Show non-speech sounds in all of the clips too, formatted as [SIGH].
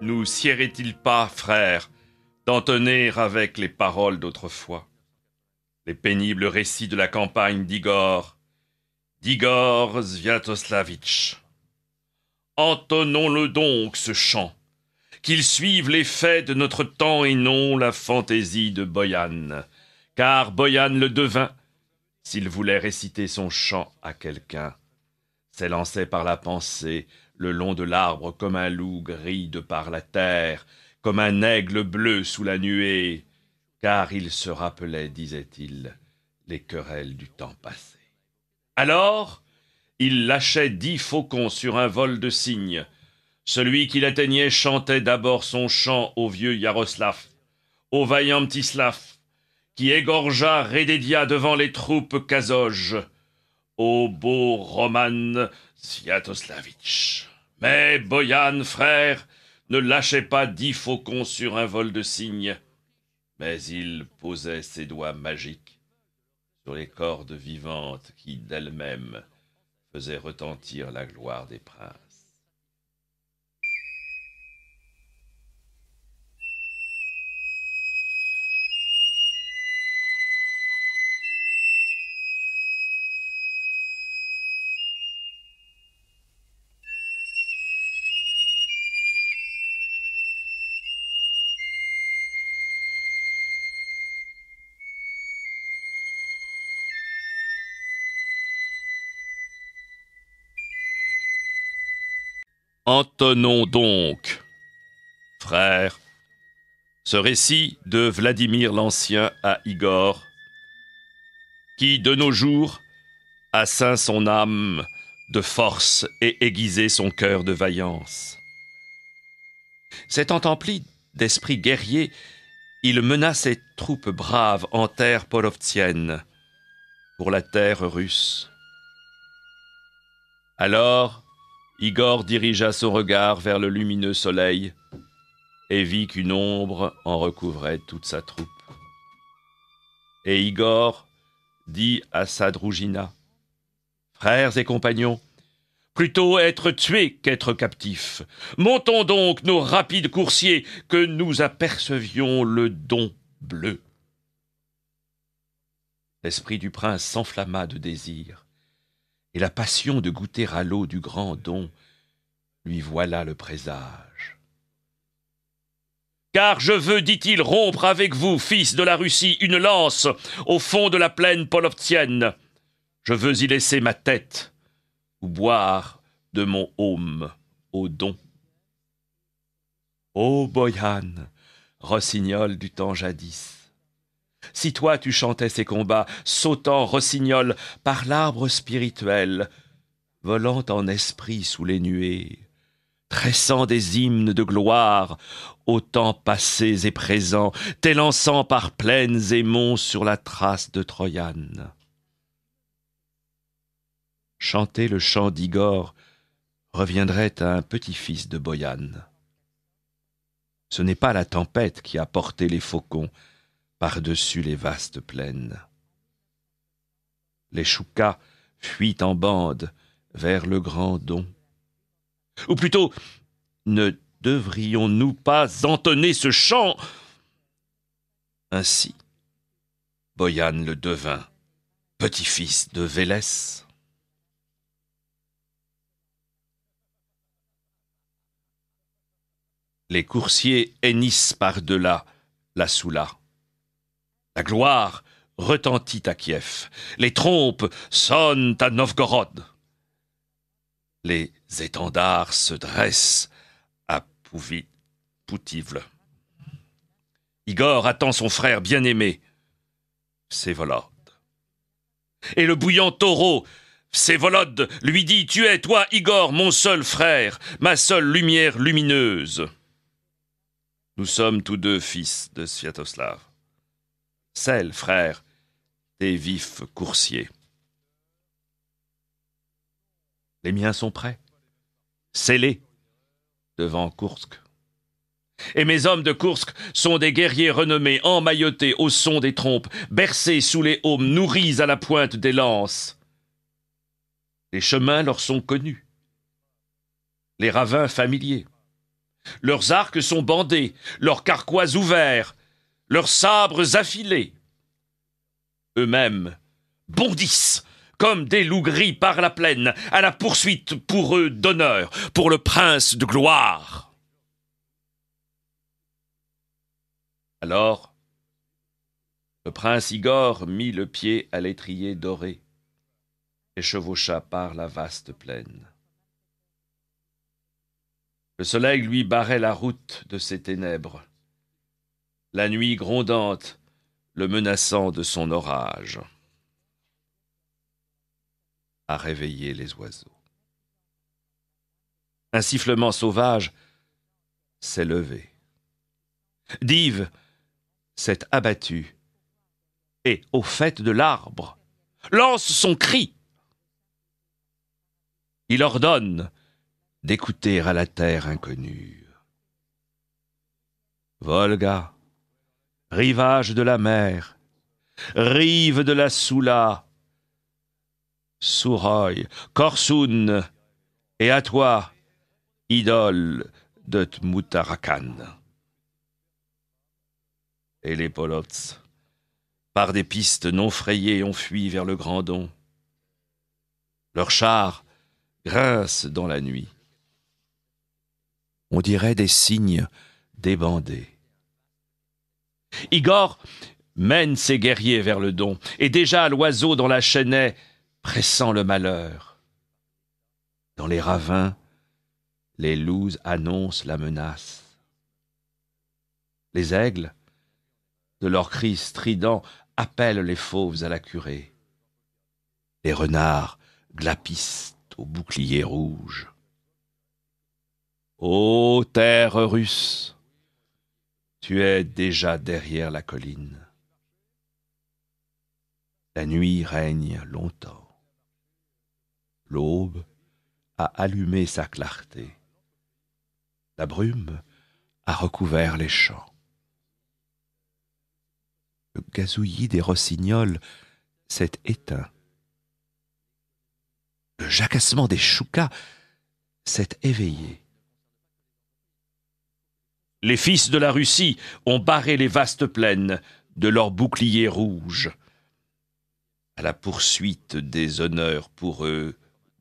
nous siérait-il pas, frère, d'entonner avec les paroles d'autrefois Les pénibles récits de la campagne d'Igor, d'Igor Zviatoslavitch Entonnons-le donc, ce chant, qu'il suive les faits de notre temps et non la fantaisie de Boyan, car Boyan le devint, s'il voulait réciter son chant à quelqu'un s'élançait par la pensée le long de l'arbre comme un loup gris de par la terre comme un aigle bleu sous la nuée car il se rappelait disait-il les querelles du temps passé alors il lâchait dix faucons sur un vol de cygnes celui qui l'atteignait chantait d'abord son chant au vieux Yaroslav, au vaillant Mtislav, qui égorgea redédia devant les troupes kazoges, beau Roman Sviatoslavitch. Mais Boyan, frère, ne lâchait pas dix faucons sur un vol de cygnes. Mais il posait ses doigts magiques sur les cordes vivantes qui, d'elles-mêmes, faisaient retentir la gloire des princes. Entonnons donc, frères, ce récit de Vladimir l'Ancien à Igor, qui de nos jours a ceint son âme de force et aiguisé son cœur de vaillance. S'étant empli d'esprit guerrier, il mena ses troupes braves en terre polovtienne, pour la terre russe. Alors, Igor dirigea son regard vers le lumineux soleil et vit qu'une ombre en recouvrait toute sa troupe. Et Igor dit à Sadrugina, Frères et compagnons, plutôt être tués qu'être captifs. Montons donc nos rapides coursiers que nous apercevions le don bleu. L'esprit du prince s'enflamma de désir et la passion de goûter à l'eau du grand don, lui voilà le présage. Car je veux, dit-il, rompre avec vous, fils de la Russie, une lance au fond de la plaine polovtienne. Je veux y laisser ma tête ou boire de mon home au don. Ô Boyan, rossignol du temps jadis, si toi tu chantais ces combats, sautant rossignol par l'arbre spirituel, volant en esprit sous les nuées, tressant des hymnes de gloire aux temps passés et présents, t'élançant par plaines et monts sur la trace de Troyane. Chanter le chant d'Igor reviendrait à un petit-fils de Boyane. Ce n'est pas la tempête qui a porté les faucons, par-dessus les vastes plaines. Les choucas fuient en bande vers le grand don. Ou plutôt, ne devrions-nous pas entonner ce chant Ainsi, Boyan le devint, petit-fils de Vélès. Les coursiers hennissent par-delà la soula. La gloire retentit à Kiev. Les trompes sonnent à Novgorod. Les étendards se dressent à Pouvi, Poutivle. Igor attend son frère bien-aimé, Sévolod. Et le bouillant taureau, Sévolod, lui dit Tu es, toi, Igor, mon seul frère, ma seule lumière lumineuse. Nous sommes tous deux fils de Sviatoslav. Celles, frère, des vifs coursiers. Les miens sont prêts, scellés, devant Koursk. Et mes hommes de Koursk sont des guerriers renommés, emmaillotés au son des trompes, bercés sous les haumes, nourris à la pointe des lances. Les chemins leur sont connus, les ravins familiers. Leurs arcs sont bandés, leurs carquois ouverts, leurs sabres affilés. Eux-mêmes bondissent comme des loups gris par la plaine, à la poursuite pour eux d'honneur, pour le prince de gloire. Alors, le prince Igor mit le pied à l'étrier doré et chevaucha par la vaste plaine. Le soleil lui barrait la route de ses ténèbres la nuit grondante, le menaçant de son orage. a réveillé les oiseaux. Un sifflement sauvage s'est levé. Dive s'est abattu et, au fait de l'arbre, lance son cri. Il ordonne d'écouter à la terre inconnue. Volga, rivage de la mer, rive de la Soula, Souroy, Korsoun, et à toi, idole de Tmoutarakan. Et les Polots, par des pistes non frayées, ont fui vers le grand don. Leurs chars grincent dans la nuit. On dirait des cygnes débandés. Igor mène ses guerriers vers le don, et déjà l'oiseau dans la chênaie pressant le malheur. Dans les ravins, les loups annoncent la menace. Les aigles, de leur cris strident, appellent les fauves à la curée. Les renards glapissent au bouclier rouge. Ô terre russe, tu es déjà derrière la colline. La nuit règne longtemps. L'aube a allumé sa clarté. La brume a recouvert les champs. Le gazouillis des rossignols s'est éteint. Le jacassement des choucas s'est éveillé. Les fils de la Russie ont barré les vastes plaines de leurs boucliers rouges. À la poursuite des honneurs pour eux,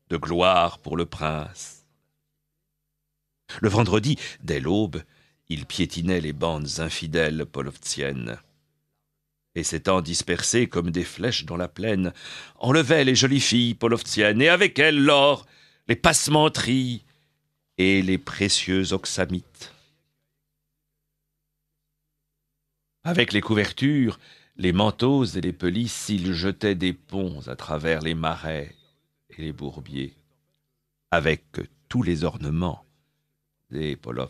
de gloire pour le prince. Le vendredi, dès l'aube, ils piétinaient les bandes infidèles polovtiennes Et s'étant dispersés comme des flèches dans la plaine, enlevaient les jolies filles polovtiennes et avec elles l'or, les passementeries et les précieux oxamites. Avec les couvertures, les manteaux et les pelisses, il jetait des ponts à travers les marais et les bourbiers, avec tous les ornements des polots.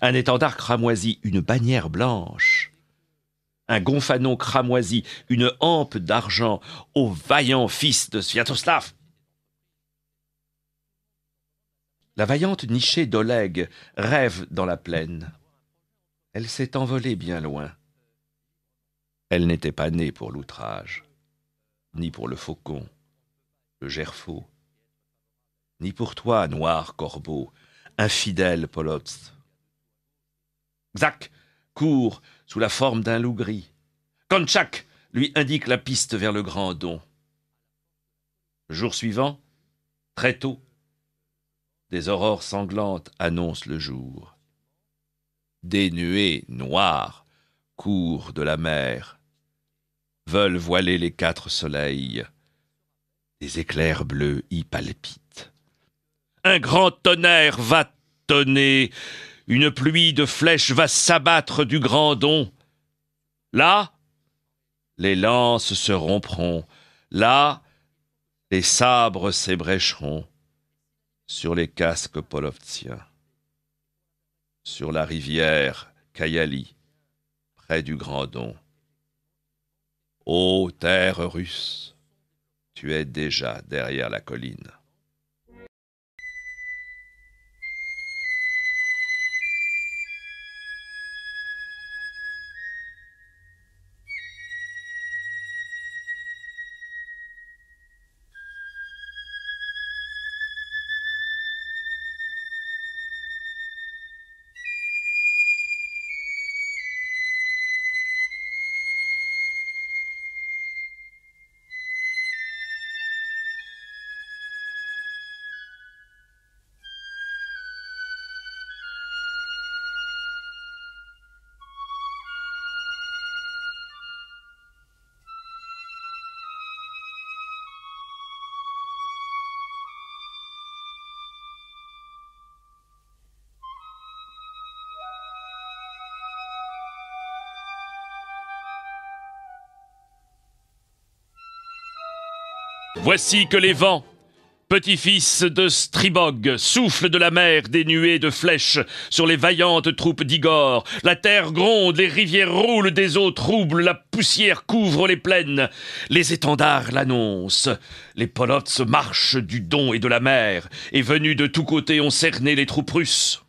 Un étendard cramoisi, une bannière blanche, un gonfanon cramoisi, une hampe d'argent, au vaillant fils de Sviatoslav. La vaillante nichée d'Oleg rêve dans la plaine elle s'est envolée bien loin. Elle n'était pas née pour l'outrage, ni pour le faucon, le gerfaut, ni pour toi, noir corbeau, infidèle Polotz. Zac court sous la forme d'un loup gris. Konchak lui indique la piste vers le grand don. Le jour suivant, très tôt, des aurores sanglantes annoncent le jour des nuées noires courent de la mer, veulent voiler les quatre soleils. Des éclairs bleus y palpitent. Un grand tonnerre va tonner, une pluie de flèches va s'abattre du grand don. Là, les lances se rompront, là, les sabres s'ébrécheront sur les casques polovtiens sur la rivière Kayali, près du Grand Don. Ô terre russe, tu es déjà derrière la colline. Voici que les vents, petit-fils de Stribog, soufflent de la mer des nuées de flèches sur les vaillantes troupes d'Igor. La terre gronde, les rivières roulent, des eaux troublent, la poussière couvre les plaines. Les étendards l'annoncent. Les polots marchent du don et de la mer, et venus de tous côtés ont cerné les troupes russes.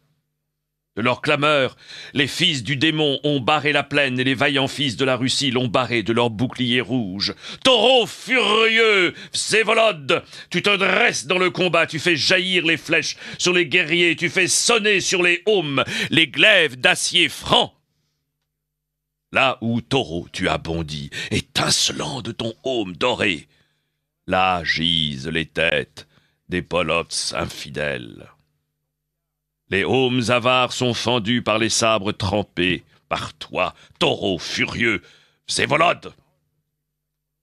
De leur clameur, les fils du démon ont barré la plaine et les vaillants fils de la Russie l'ont barré de leurs boucliers rouges. Taureau furieux, zévolode, tu te dresses dans le combat, tu fais jaillir les flèches sur les guerriers, tu fais sonner sur les haumes les glaives d'acier franc. Là où, taureau, tu as bondi, étincelant de ton haume doré, là gisent les têtes des polops infidèles. Les hommes avares sont fendus par les sabres trempés, par toi, taureau furieux, Zévolode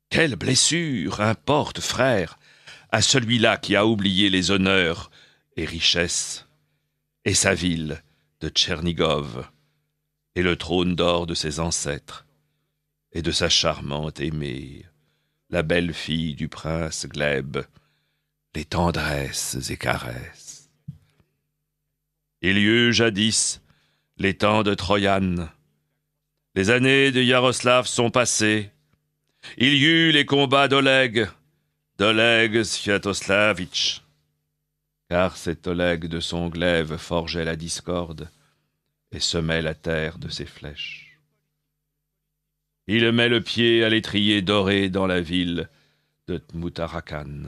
Quelle blessure importe, frère, à celui-là qui a oublié les honneurs et richesses, et sa ville de Tchernigov, et le trône d'or de ses ancêtres, et de sa charmante aimée, la belle fille du prince Gleb, les tendresses et caresses. Il y eut jadis les temps de Troyane. Les années de Yaroslav sont passées. Il y eut les combats d'Oleg, d'Oleg Sviatoslavitch. Car cet Oleg de son glaive forgeait la discorde et semait la terre de ses flèches. Il met le pied à l'étrier doré dans la ville de Tmoutarakan.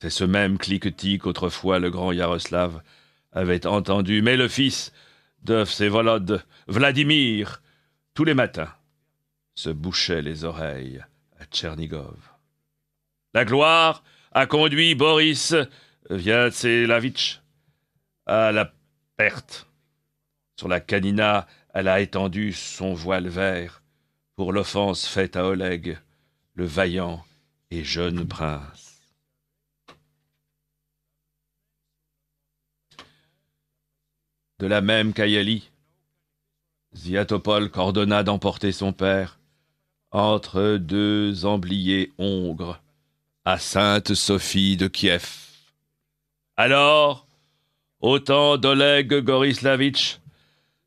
C'est ce même cliquetis qu'autrefois le grand Yaroslav avait entendu, mais le fils de Vsevolod, Vladimir, tous les matins, se bouchait les oreilles à Tchernigov. La gloire a conduit Boris Vyatselavitch à la perte. Sur la canina, elle a étendu son voile vert pour l'offense faite à Oleg, le vaillant et jeune prince. de la même Kayali, Ziatopol ordonna d'emporter son père entre deux embliers hongres à Sainte-Sophie de Kiev. Alors, autant d'Oleg Gorislavitch,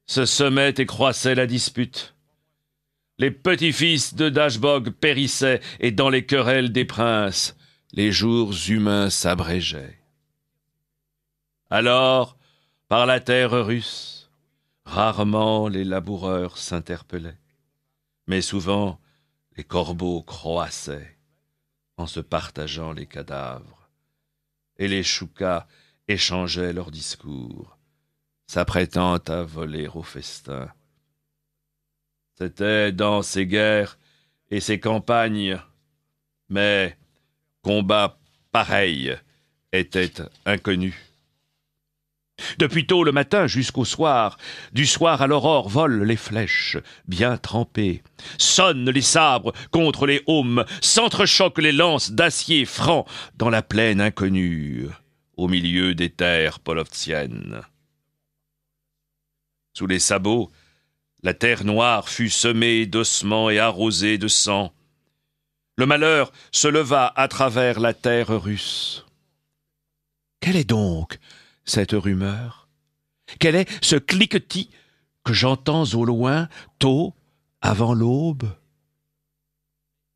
se semait et croissait la dispute. Les petits-fils de Dashbog périssaient et dans les querelles des princes, les jours humains s'abrégeaient. Alors, par la terre russe. Rarement les laboureurs s'interpellaient, mais souvent les corbeaux croassaient en se partageant les cadavres, et les choucas échangeaient leurs discours, s'apprêtant à voler au festin. C'était dans ces guerres et ces campagnes, mais combats pareils étaient inconnus. Depuis tôt le matin jusqu'au soir, du soir à l'aurore volent les flèches, bien trempées, sonnent les sabres contre les haumes, s'entrechoquent les lances d'acier franc dans la plaine inconnue, au milieu des terres polovtsiennes. Sous les sabots, la terre noire fut semée d'ossements et arrosée de sang. Le malheur se leva à travers la terre russe. Quel est donc cette rumeur Quel est ce cliquetis que j'entends au loin, tôt, avant l'aube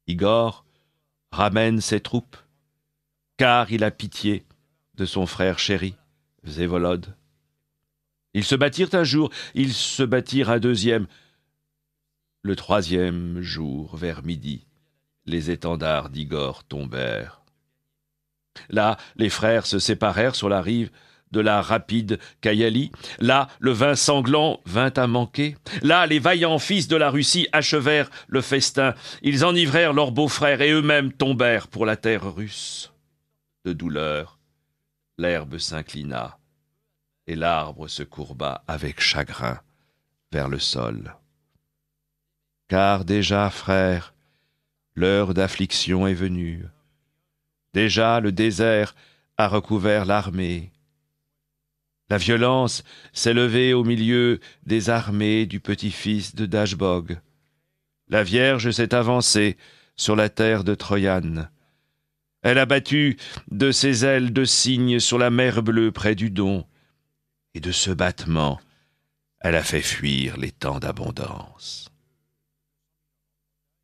Igor ramène ses troupes, car il a pitié de son frère chéri, Zévolod. Ils se battirent un jour, ils se battirent un deuxième. Le troisième jour, vers midi, les étendards d'Igor tombèrent. Là, les frères se séparèrent sur la rive, de la rapide Kayali. Là, le vin sanglant vint à manquer. Là, les vaillants fils de la Russie achevèrent le festin. Ils enivrèrent leurs beaux-frères et eux-mêmes tombèrent pour la terre russe. De douleur, l'herbe s'inclina et l'arbre se courba avec chagrin vers le sol. Car déjà, frères, l'heure d'affliction est venue. Déjà le désert a recouvert l'armée. La violence s'est levée au milieu des armées du petit-fils de Dashbog. La Vierge s'est avancée sur la terre de Troyane. Elle a battu de ses ailes de cygne sur la mer bleue près du Don, et de ce battement, elle a fait fuir les temps d'abondance.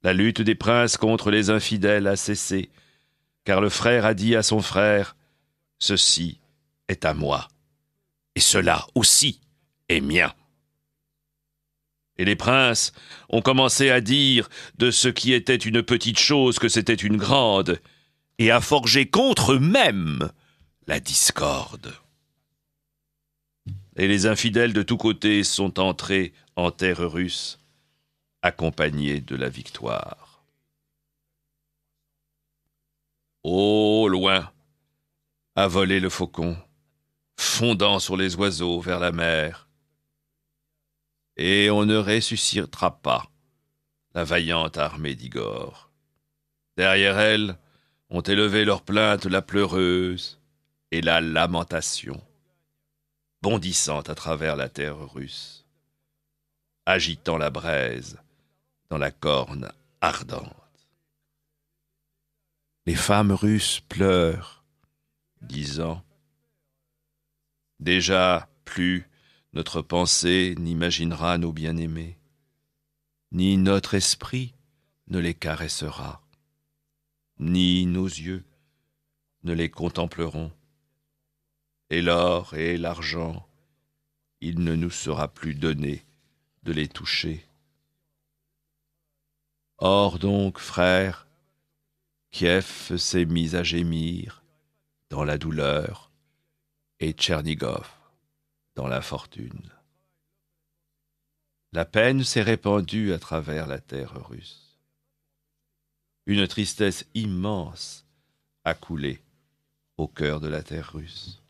La lutte des princes contre les infidèles a cessé, car le frère a dit à son frère Ceci est à moi et cela aussi est mien. Et les princes ont commencé à dire de ce qui était une petite chose que c'était une grande, et à forger contre eux-mêmes la discorde. Et les infidèles de tous côtés sont entrés en terre russe, accompagnés de la victoire. Au loin, a volé le faucon fondant sur les oiseaux vers la mer. Et on ne ressuscitera pas la vaillante armée d'Igor. Derrière elle ont élevé leur plainte la pleureuse et la lamentation, bondissant à travers la terre russe, agitant la braise dans la corne ardente. Les femmes russes pleurent, disant Déjà, plus notre pensée n'imaginera nos bien-aimés, ni notre esprit ne les caressera, ni nos yeux ne les contempleront. Et l'or et l'argent, il ne nous sera plus donné de les toucher. Or donc, frères, Kiev s'est mis à gémir dans la douleur et Tchernigov dans l'infortune. La peine s'est répandue à travers la terre russe. Une tristesse immense a coulé au cœur de la terre russe.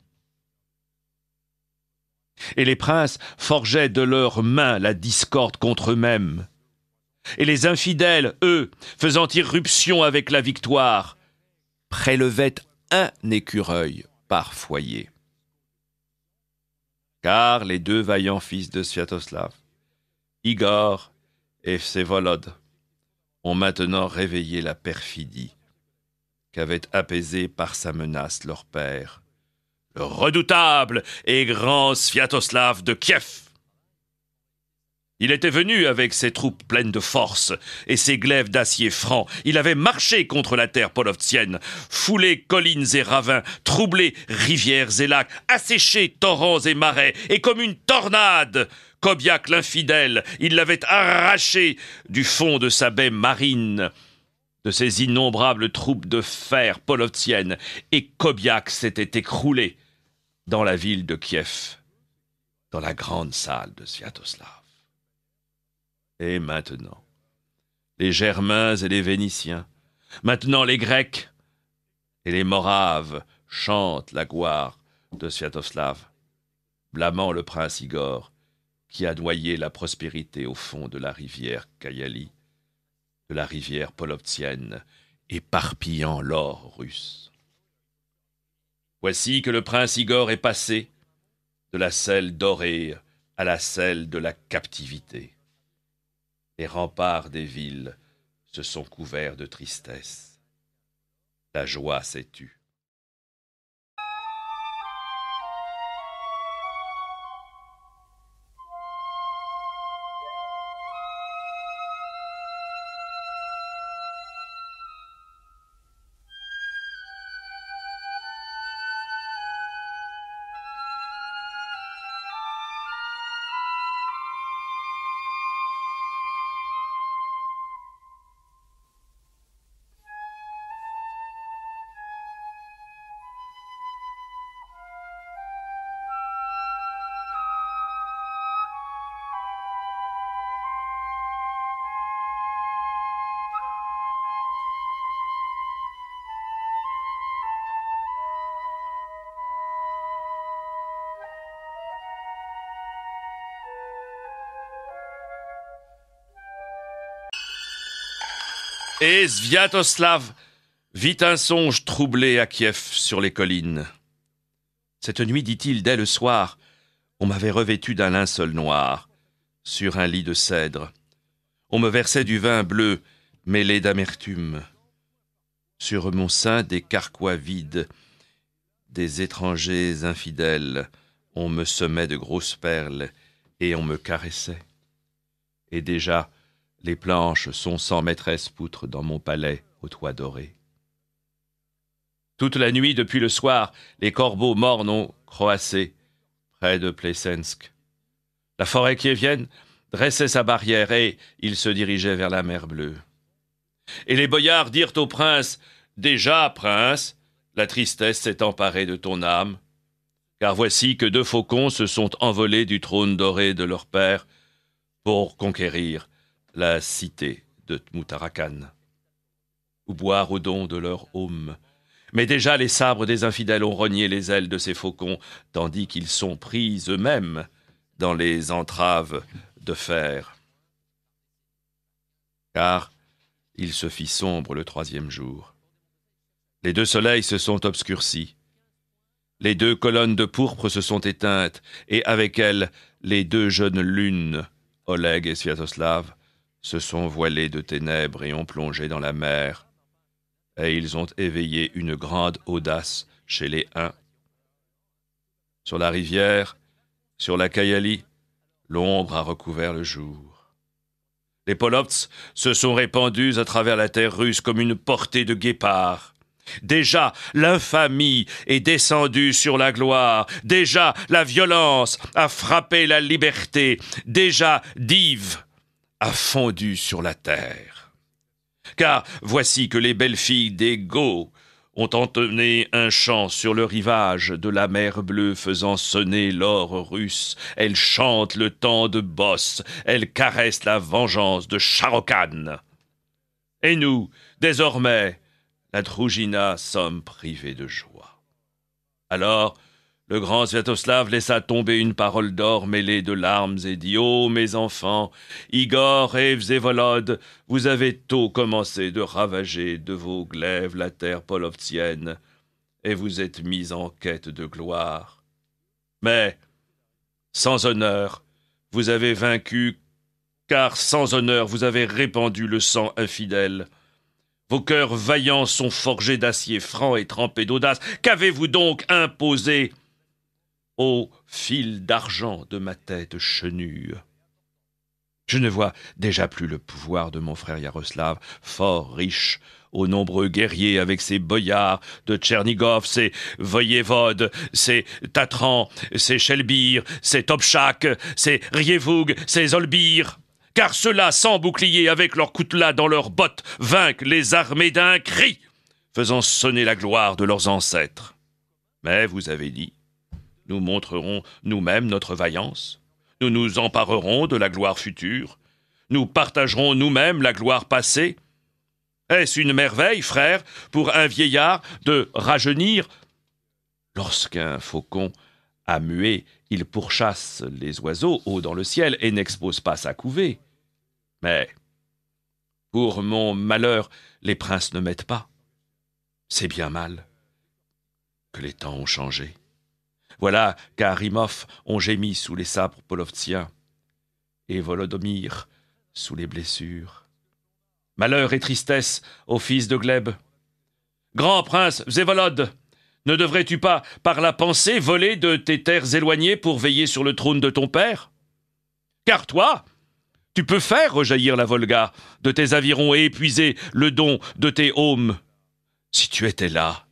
Et les princes forgeaient de leurs mains la discorde contre eux-mêmes. Et les infidèles, eux, faisant irruption avec la victoire, prélevaient un écureuil par foyer car les deux vaillants fils de Sviatoslav, Igor et Vsevolod, ont maintenant réveillé la perfidie qu'avait apaisée par sa menace leur père, le redoutable et grand Sviatoslav de Kiev. Il était venu avec ses troupes pleines de force et ses glaives d'acier franc. Il avait marché contre la terre polovtsienne, foulé collines et ravins, troublé rivières et lacs, asséché torrents et marais, et comme une tornade, Kobiak l'infidèle, il l'avait arraché du fond de sa baie marine de ses innombrables troupes de fer polovtsiennes, et Kobiak s'était écroulé dans la ville de Kiev, dans la grande salle de Sviatoslav et maintenant. Les Germains et les Vénitiens, maintenant les Grecs et les Moraves chantent la gloire de Sviatoslav, blâmant le prince Igor, qui a noyé la prospérité au fond de la rivière Kayali, de la rivière Polovtsienne, éparpillant l'or russe. Voici que le prince Igor est passé de la selle dorée à la selle de la captivité les remparts des villes se sont couverts de tristesse. La joie s'est tue. et Sviatoslav vit un songe troublé à Kiev sur les collines. Cette nuit, dit-il, dès le soir, on m'avait revêtu d'un linceul noir, sur un lit de cèdre. On me versait du vin bleu, mêlé d'amertume. Sur mon sein, des carquois vides, des étrangers infidèles, on me semait de grosses perles, et on me caressait. Et déjà, les planches sont sans maîtresse poutre dans mon palais au toit doré. Toute la nuit depuis le soir, les corbeaux mornes ont croassé près de Plesensk. La forêt kievienne dressait sa barrière et il se dirigeait vers la mer bleue. Et les boyards dirent au prince Déjà, prince, la tristesse s'est emparée de ton âme, car voici que deux faucons se sont envolés du trône doré de leur père pour conquérir la cité de Tmoutarakan, ou boire au don de leur homme. Mais déjà les sabres des infidèles ont rogné les ailes de ces faucons, tandis qu'ils sont pris eux-mêmes dans les entraves de fer. Car il se fit sombre le troisième jour. Les deux soleils se sont obscurcis. Les deux colonnes de pourpre se sont éteintes, et avec elles les deux jeunes lunes, Oleg et Sviatoslav, se sont voilés de ténèbres et ont plongé dans la mer, et ils ont éveillé une grande audace chez les Huns. Sur la rivière, sur la Kayali, l'ombre a recouvert le jour. Les Polops se sont répandus à travers la terre russe comme une portée de guépard. Déjà, l'infamie est descendue sur la gloire. Déjà, la violence a frappé la liberté. Déjà, Div! a fondu sur la terre. Car voici que les belles filles des Goths ont entonné un chant sur le rivage de la mer bleue faisant sonner l'or russe. Elles chantent le temps de Bosse, elles caressent la vengeance de Charokan. Et nous, désormais, la Trujina sommes privés de joie. Alors, le grand Sviatoslav laissa tomber une parole d'or mêlée de larmes et dit Ô oh, mes enfants, Igor et Vsevolod, vous avez tôt commencé de ravager de vos glaives la terre polovtsienne, et vous êtes mis en quête de gloire. Mais, sans honneur, vous avez vaincu, car sans honneur vous avez répandu le sang infidèle. Vos cœurs vaillants sont forgés d'acier franc et trempés d'audace. Qu'avez-vous donc imposé ô fil d'argent de ma tête chenue. Je ne vois déjà plus le pouvoir de mon frère Yaroslav, fort riche, aux nombreux guerriers avec ses boyards de Tchernigov, ses Voyevodes, ses Tatrans, ses Chelbir, ses Topchak, ses Rievoug, ses Olbir. Car ceux-là, sans bouclier, avec leurs coutelas dans leurs bottes, vainquent les armées d'un cri, faisant sonner la gloire de leurs ancêtres. Mais vous avez dit, nous montrerons nous-mêmes notre vaillance, nous nous emparerons de la gloire future, nous partagerons nous-mêmes la gloire passée. Est-ce une merveille, frère, pour un vieillard de rajeunir Lorsqu'un faucon a mué, il pourchasse les oiseaux haut dans le ciel et n'expose pas sa couvée. Mais pour mon malheur, les princes ne m'aident pas. C'est bien mal que les temps ont changé. Voilà qu'Arimov ont gémi sous les sabres polovtsiens et Volodomir sous les blessures. Malheur et tristesse au fils de Gleb. Grand prince Zévolod, ne devrais-tu pas, par la pensée, voler de tes terres éloignées pour veiller sur le trône de ton père Car toi, tu peux faire rejaillir la Volga de tes avirons et épuiser le don de tes hommes. Si tu étais là,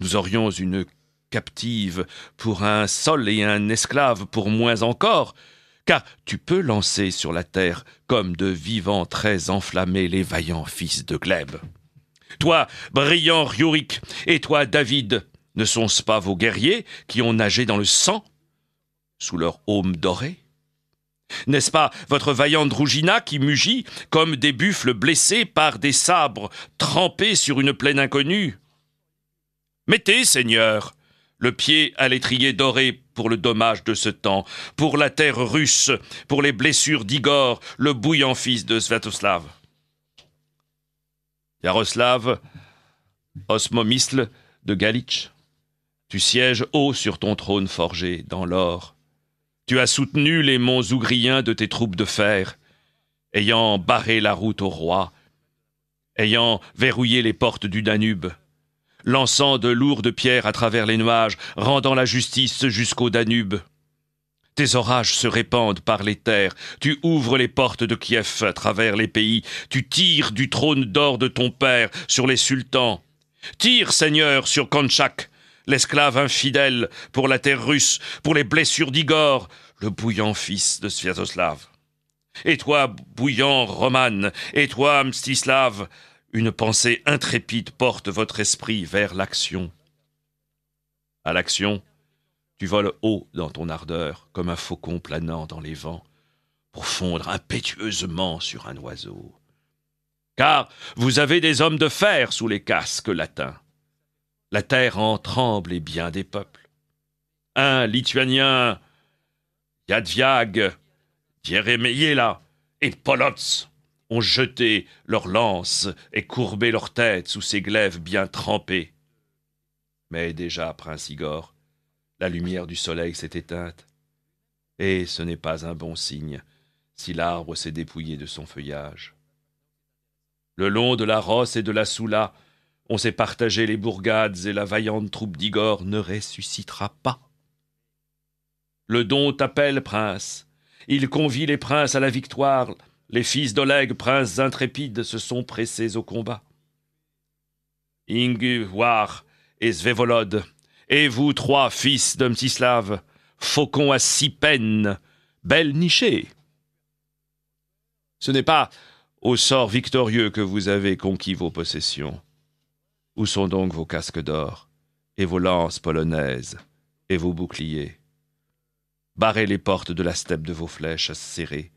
nous aurions une captive pour un sol et un esclave pour moins encore, car tu peux lancer sur la terre comme de vivants très enflammés les vaillants fils de Gleb. Toi, brillant Rurik, et toi, David, ne sont-ce pas vos guerriers qui ont nagé dans le sang sous leur aume doré N'est-ce pas votre vaillante Rougina qui mugit comme des buffles blessés par des sabres trempés sur une plaine inconnue Mettez, Seigneur, le pied à l'étrier doré pour le dommage de ce temps, pour la terre russe, pour les blessures d'Igor, le bouillant fils de Svatoslav. Yaroslav, osmomisle de Galitch, tu sièges haut sur ton trône forgé dans l'or. Tu as soutenu les monts ougriens de tes troupes de fer, ayant barré la route au roi, ayant verrouillé les portes du Danube, lançant de lourdes pierres à travers les nuages, rendant la justice jusqu'au Danube. Tes orages se répandent par les terres, tu ouvres les portes de Kiev à travers les pays, tu tires du trône d'or de ton père sur les sultans. Tire, Seigneur, sur Konchak, l'esclave infidèle, pour la terre russe, pour les blessures d'Igor, le bouillant fils de Sviatoslav. Et toi, bouillant Roman, et toi, Mstislav, une pensée intrépide porte votre esprit vers l'action. À l'action, tu voles haut dans ton ardeur, comme un faucon planant dans les vents, pour fondre impétueusement sur un oiseau. Car vous avez des hommes de fer sous les casques latins. La terre en tremble et bien des peuples. Un Lituanien, Yadviag, Jeremiela et Polots ont jeté leurs lances et courbé leurs têtes sous ces glaives bien trempés. Mais déjà, prince Igor, la lumière du soleil s'est éteinte, et ce n'est pas un bon signe si l'arbre s'est dépouillé de son feuillage. Le long de la Rosse et de la Soula, on s'est partagé les bourgades et la vaillante troupe d'Igor ne ressuscitera pas. Le don t'appelle, prince. Il convie les princes à la victoire, les fils d'Oleg, princes intrépides, se sont pressés au combat. Ingu, et Svevolod, et vous trois, fils de faucons à six peines, belle nichée. Ce n'est pas au sort victorieux que vous avez conquis vos possessions. Où sont donc vos casques d'or, et vos lances polonaises, et vos boucliers Barrez les portes de la steppe de vos flèches serrées,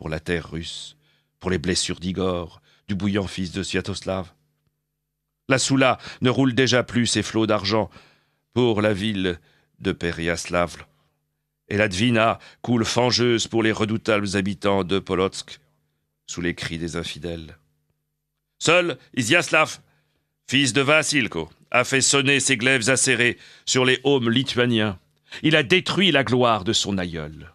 pour la terre russe, pour les blessures d'Igor, du bouillant fils de Sviatoslav. La Soula ne roule déjà plus ses flots d'argent pour la ville de Periaslavl. Et la Dvina coule fangeuse pour les redoutables habitants de Polotsk, sous les cris des infidèles. Seul Iziaslav, fils de Vasilko, a fait sonner ses glaives acérés sur les hommes lituaniens. Il a détruit la gloire de son aïeul.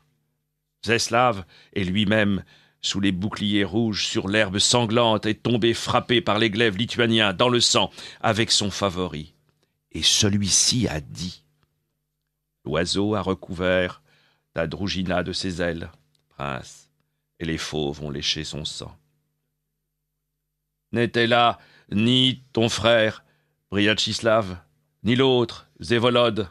Zeslav et lui-même, sous les boucliers rouges, sur l'herbe sanglante, est tombé frappé par les glaives lituaniens dans le sang avec son favori. Et celui-ci a dit L'oiseau a recouvert la Drujina de ses ailes, prince, et les fauves ont léché son sang. N'était là ni ton frère, Briachislav, ni l'autre, Zévolod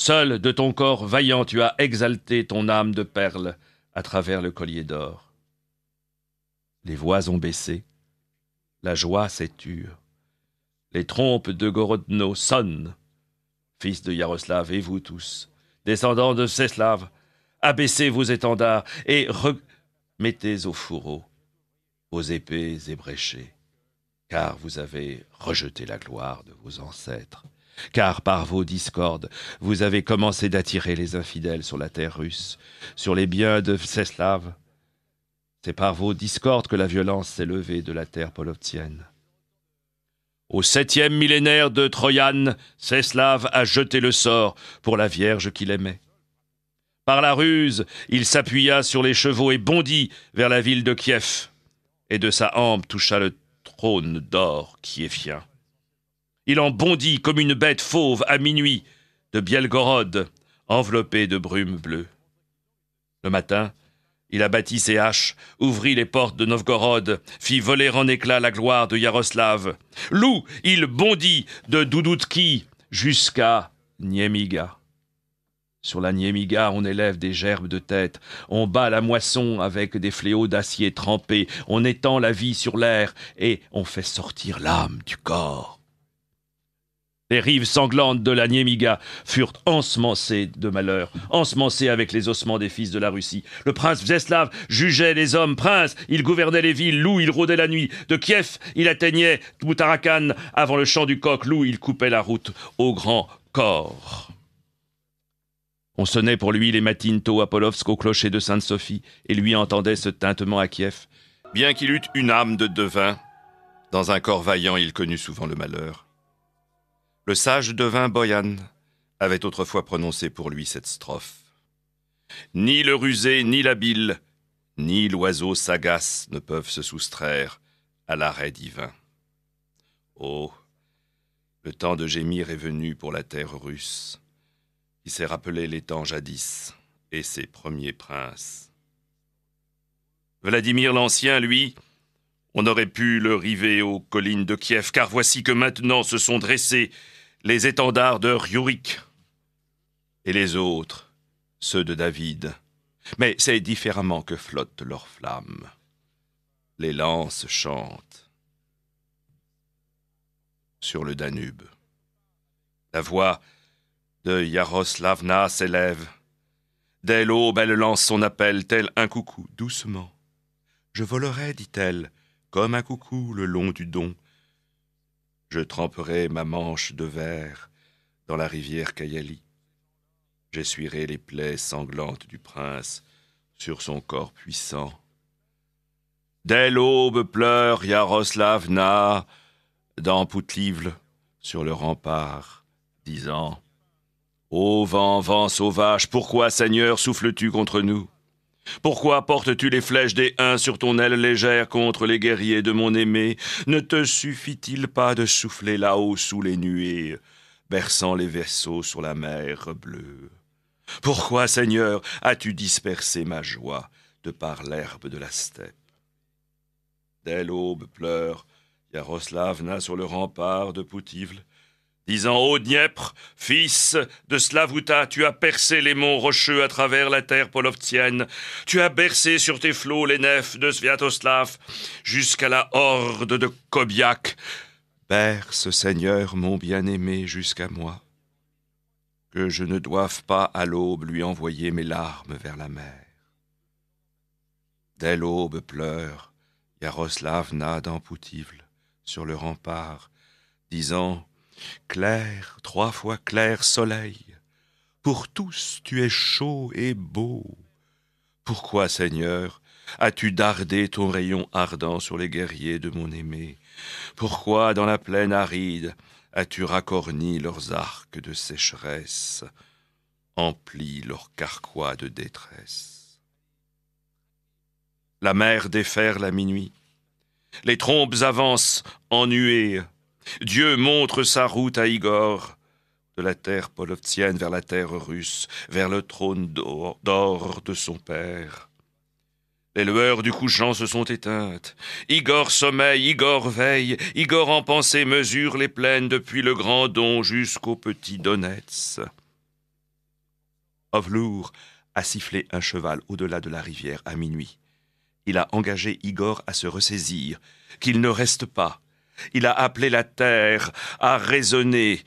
Seul de ton corps vaillant tu as exalté ton âme de perles à travers le collier d'or. Les voix ont baissé, la joie s'est tue. Les trompes de Gorodno sonnent. Fils de Yaroslav et vous tous, descendants de slaves, abaissez vos étendards et remettez au fourreau vos épées ébréchées, car vous avez rejeté la gloire de vos ancêtres car par vos discordes, vous avez commencé d'attirer les infidèles sur la terre russe, sur les biens de Céslav. C'est par vos discordes que la violence s'est levée de la terre poloptienne. Au septième millénaire de Troyan, seslav a jeté le sort pour la Vierge qu'il aimait. Par la ruse, il s'appuya sur les chevaux et bondit vers la ville de Kiev, et de sa hampe toucha le trône d'or qui est fien. Il en bondit comme une bête fauve à minuit de Bielgorod, enveloppé de brume bleue. Le matin, il abattit ses haches, ouvrit les portes de Novgorod, fit voler en éclats la gloire de Yaroslav. Loup, il bondit de Doudoutki jusqu'à Niemiga. Sur la Niemiga, on élève des gerbes de tête, on bat la moisson avec des fléaux d'acier trempés, on étend la vie sur l'air et on fait sortir l'âme du corps. Les rives sanglantes de la Niemiga furent ensemencées de malheur, ensemencées avec les ossements des fils de la Russie. Le prince Vzeslav jugeait les hommes princes, il gouvernait les villes, loup, il rôdait la nuit. De Kiev, il atteignait Boutarakan avant le chant du coq, loup, il coupait la route au grand corps. On sonnait pour lui les matines tôt à Polovsk au clocher de Sainte-Sophie, et lui entendait ce tintement à Kiev. Bien qu'il eût une âme de devin, dans un corps vaillant il connut souvent le malheur le sage devin Boyan avait autrefois prononcé pour lui cette strophe. Ni le rusé, ni l'habile, ni l'oiseau sagace ne peuvent se soustraire à l'arrêt divin. Oh, le temps de gémir est venu pour la terre russe, qui s'est rappelé les temps jadis et ses premiers princes. Vladimir l'Ancien, lui, on aurait pu le river aux collines de Kiev, car voici que maintenant se sont dressés les étendards de Ryurik et les autres, ceux de David. Mais c'est différemment que flottent leurs flammes. Les lances chantent sur le Danube. La voix de Yaroslavna s'élève. Dès l'aube, elle lance son appel, tel un coucou, doucement. Je volerai, dit-elle, comme un coucou le long du don, je tremperai ma manche de verre dans la rivière Kayali. J'essuierai les plaies sanglantes du prince sur son corps puissant. Dès l'aube pleure Yaroslavna dans Poutlivle sur le rempart, disant Ô vent, vent sauvage, pourquoi, Seigneur, souffles-tu contre nous pourquoi portes-tu les flèches des Huns sur ton aile légère contre les guerriers de mon aimé Ne te suffit-il pas de souffler là-haut sous les nuées, berçant les vaisseaux sur la mer bleue Pourquoi, Seigneur, as-tu dispersé ma joie de par l'herbe de la steppe Dès l'aube pleure, Yaroslavna n'a sur le rempart de Poutivle disant Ô Dniepr, fils de Slavuta, tu as percé les monts rocheux à travers la terre polovtienne, tu as bercé sur tes flots les nefs de Sviatoslav jusqu'à la horde de Kobiak. Berce, Seigneur, mon bien-aimé jusqu'à moi, que je ne doive pas à l'aube lui envoyer mes larmes vers la mer. Dès l'aube pleure Yaroslavna dans sur le rempart, disant Clair, trois fois clair soleil, pour tous tu es chaud et beau. Pourquoi, Seigneur, as-tu dardé ton rayon ardent sur les guerriers de mon aimé Pourquoi, dans la plaine aride, as-tu racorni leurs arcs de sécheresse, empli leurs carquois de détresse La mer déferle la minuit, les trompes avancent en Dieu montre sa route à Igor, de la terre polovtsienne vers la terre russe, vers le trône d'or de son père. Les lueurs du couchant se sont éteintes. Igor sommeille, Igor veille, Igor en pensée mesure les plaines depuis le grand Don jusqu'au petit Donetz. Ovlour a sifflé un cheval au-delà de la rivière à minuit. Il a engagé Igor à se ressaisir, qu'il ne reste pas. Il a appelé la terre à raisonner.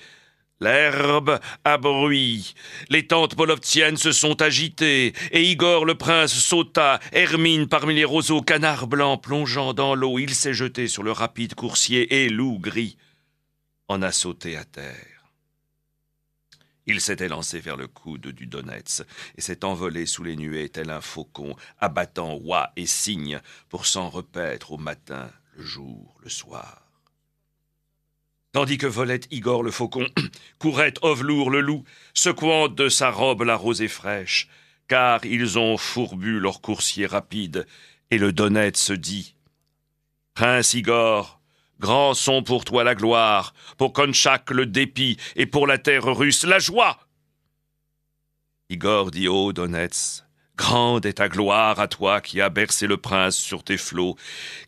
L'herbe a bruit. Les tentes poloptiennes se sont agitées, et Igor le prince sauta, Hermine parmi les roseaux, canard blanc plongeant dans l'eau, il s'est jeté sur le rapide coursier, et loup gris en a sauté à terre. Il s'était lancé vers le coude du Donetz, et s'est envolé sous les nuées tel un faucon, abattant oies et cygnes, pour s'en repaître au matin, le jour, le soir tandis que volait Igor le faucon, [CLEARS THROAT] courait Ovelour le loup, secouant de sa robe la rosée fraîche, car ils ont fourbu leur coursier rapide, et le Donnet se dit Prince Igor, grand sont pour toi la gloire, pour Konchak le dépit, et pour la terre russe la joie. Igor dit ô Donetz, Grande est ta gloire à toi qui as bercé le prince sur tes flots,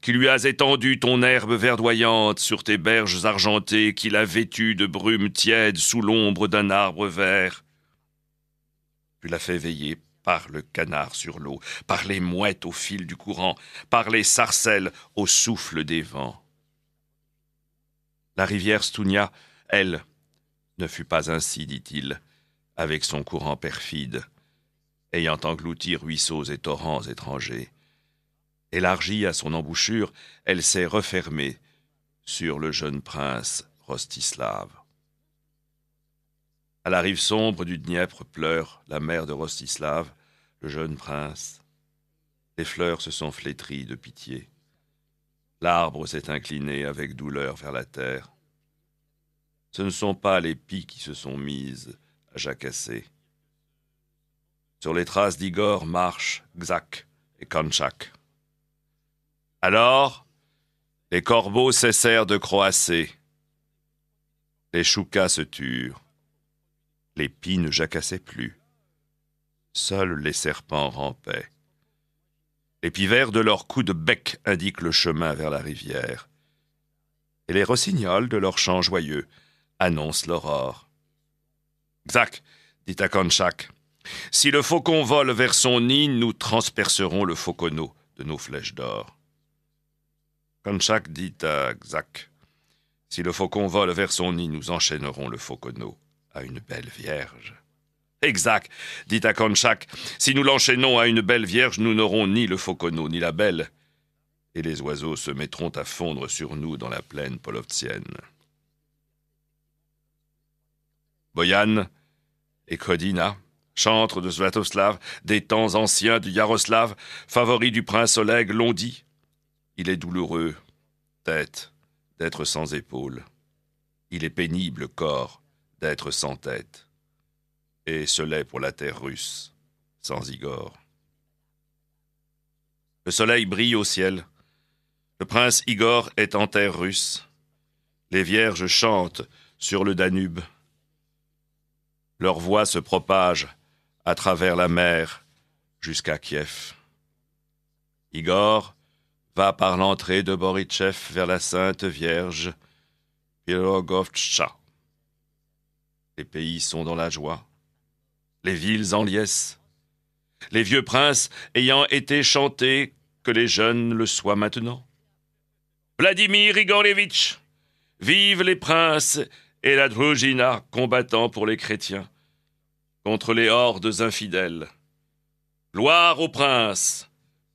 qui lui as étendu ton herbe verdoyante sur tes berges argentées, qui l'a vêtu de brume tiède sous l'ombre d'un arbre vert. Tu l'as fait veiller par le canard sur l'eau, par les mouettes au fil du courant, par les sarcelles au souffle des vents. La rivière Stounia, elle, ne fut pas ainsi, dit-il, avec son courant perfide ayant englouti ruisseaux et torrents étrangers. Élargie à son embouchure, elle s'est refermée sur le jeune prince Rostislav. À la rive sombre du Dniepr pleure la mère de Rostislav, le jeune prince. Les fleurs se sont flétries de pitié. L'arbre s'est incliné avec douleur vers la terre. Ce ne sont pas les pies qui se sont mises à jacasser sur les traces d'Igor marchent Xac et Kanchak. Alors, les corbeaux cessèrent de croasser. Les choucas se turent. Les pies ne jacassaient plus. Seuls les serpents rampaient. Les pivers de leurs coups de bec indiquent le chemin vers la rivière. Et les rossignols de leur chant joyeux annoncent l'aurore. Xac, dit à Kanchak. Si le faucon vole vers son nid, nous transpercerons le fauconneau de nos flèches d'or. Kanchak dit à Xac Si le faucon vole vers son nid, nous enchaînerons le fauconneau à une belle vierge. Exact, dit à Kanchak, Si nous l'enchaînons à une belle vierge, nous n'aurons ni le fauconneau ni la belle, et les oiseaux se mettront à fondre sur nous dans la plaine polovtsienne. Boyan et Kodina chantre de Svatoslav, des temps anciens du Yaroslav, favori du prince Oleg, l'ont dit. Il est douloureux, tête, d'être sans épaule. Il est pénible, corps, d'être sans tête. Et cela est pour la terre russe, sans Igor. Le soleil brille au ciel. Le prince Igor est en terre russe. Les vierges chantent sur le Danube. Leur voix se propage à travers la mer jusqu'à Kiev. Igor va par l'entrée de Boritchev vers la Sainte Vierge, Pirogovtcha. Les pays sont dans la joie, les villes en liesse, les vieux princes ayant été chantés que les jeunes le soient maintenant. Vladimir Igorlevitch, vive les princes et la Drujina combattant pour les chrétiens contre les hordes infidèles. Gloire au prince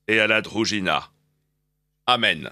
et à la Drugina. Amen.